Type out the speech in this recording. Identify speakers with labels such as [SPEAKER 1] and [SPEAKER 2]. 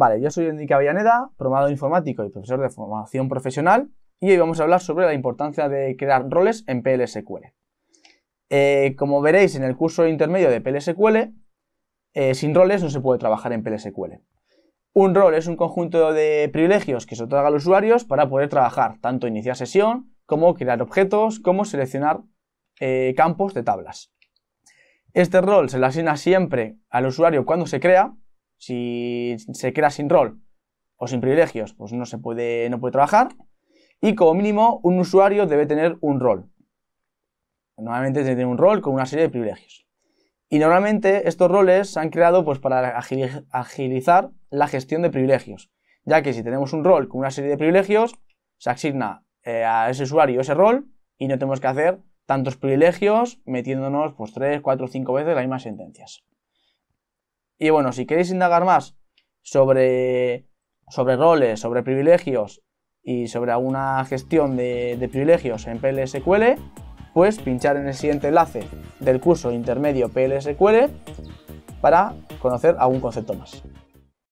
[SPEAKER 1] Vale, yo soy Enrique Avellaneda, programador informático y profesor de formación profesional, y hoy vamos a hablar sobre la importancia de crear roles en PLSQL. Eh, como veréis en el curso intermedio de PLSQL, eh, sin roles no se puede trabajar en PLSQL. Un rol es un conjunto de privilegios que se otorga a los usuarios para poder trabajar, tanto iniciar sesión, como crear objetos, como seleccionar eh, campos de tablas. Este rol se le asigna siempre al usuario cuando se crea si se crea sin rol o sin privilegios, pues no se puede, no puede trabajar. Y como mínimo, un usuario debe tener un rol. Normalmente debe tener un rol con una serie de privilegios. Y normalmente estos roles se han creado pues, para agilizar la gestión de privilegios, ya que si tenemos un rol con una serie de privilegios, se asigna eh, a ese usuario ese rol y no tenemos que hacer tantos privilegios metiéndonos pues 3, 4, 5 veces las mismas sentencias. Y bueno, si queréis indagar más sobre, sobre roles, sobre privilegios y sobre alguna gestión de, de privilegios en PLSQL, pues pinchar en el siguiente enlace del curso intermedio PLSQL para conocer algún concepto más.